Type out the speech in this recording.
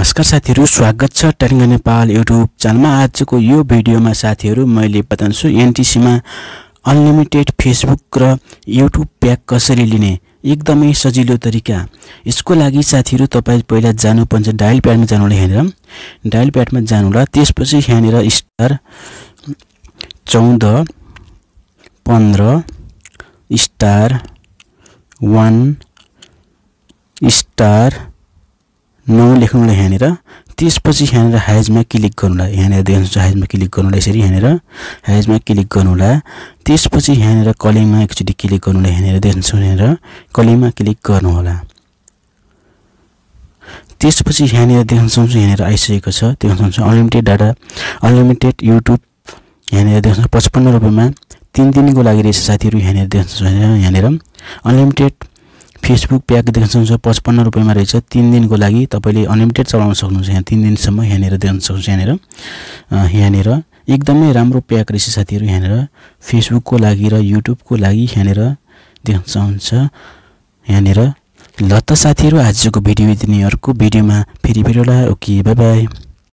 नमस्कार साथीहरू स्वागत छ टरिङ नेपाल युट्युब च्यानलमा आजको यो भिडियोमा साथीहरू मैले बताउँछु एनटिसीमा अनलिमिटेड फेसबुक र युट्युब प्याक कसरी लिने एकदमै सजिलो तरिका यसको लागि साथीहरू तपाईँ पहिला जानुपर्छ डायल प्याडमा जानु होला यहाँनिर डायल प्याडमा जानु होला त्यसपछि यहाँनिर स्टार चौध पन्ध्र स्टार वान स्टार नौ लेख्नुलाई यहाँनिर त्यसपछि यहाँनिर हाइजमा क्लिक होला यहाँनिर देख्न सक्छ हाइजमा क्लिक गर्नुलाई यसरी यहाँनिर हाइजमा क्लिक गर्नुहोला त्यसपछि यहाँनिर कलिङमा एकचोटि क्लिक गर्नुलाई यहाँनिर देख्नुहुन्छ यहाँनिर कलिङमा क्लिक गर्नुहोला त्यसपछि यहाँनिर देख्न सक्छ यहाँनिर आइसकेको छ देख्न सक्छ अनलिमिटेड डाटा अनलिमिटेड युट्युब यहाँनिर देख्न पचपन्न रुपियाँमा तिन दिनको लागि रहेछ साथीहरू यहाँनिर देख्न सक्छ यहाँनिर अनलिमिटेड फेसबुक प्याक देख्न सक्नुहुन्छ पचपन्न रुपियाँमा रहेछ तिन दिनको लागि तपाईँले अनलिमिटेड चलाउन सक्नुहुन्छ यहाँ तिन दिनसम्म यहाँनिर देख्न सक्नुहुन्छ यहाँनिर यहाँनिर एकदमै राम्रो प्याक रहेछ साथीहरू यहाँनिर फेसबुकको लागि र युट्युबको लागि यहाँनिर देख्न सक्नुहुन्छ यहाँनिर ल त साथीहरू आजको भिडियो यति अर्को भिडियोमा फेरि होला ओके बाई बाई